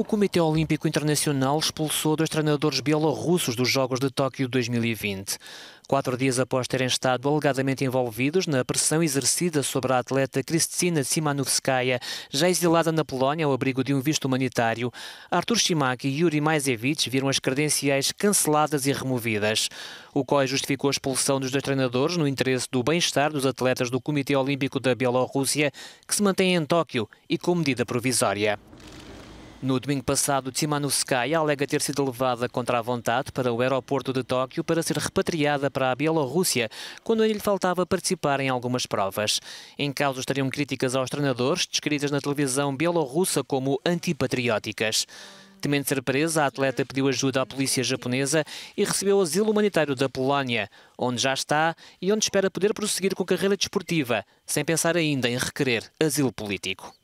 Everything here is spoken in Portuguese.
o Comitê Olímpico Internacional expulsou dois treinadores bielorrussos dos Jogos de Tóquio 2020. Quatro dias após terem estado alegadamente envolvidos na pressão exercida sobre a atleta Kristina Simanovskaya, já exilada na Polónia ao abrigo de um visto humanitário, Artur Shimak e Yuri Maizevich viram as credenciais canceladas e removidas. O COI justificou a expulsão dos dois treinadores no interesse do bem-estar dos atletas do Comitê Olímpico da Bielorrússia, que se mantém em Tóquio e com medida provisória. No domingo passado, Tsimanouskaya alega ter sido levada contra a vontade para o aeroporto de Tóquio para ser repatriada para a Bielorrússia, quando lhe faltava participar em algumas provas. Em causa estariam críticas aos treinadores, descritas na televisão bielorrussa como antipatrióticas. Temendo ser presa, a atleta pediu ajuda à polícia japonesa e recebeu asilo humanitário da Polónia, onde já está e onde espera poder prosseguir com carreira desportiva, sem pensar ainda em requerer asilo político.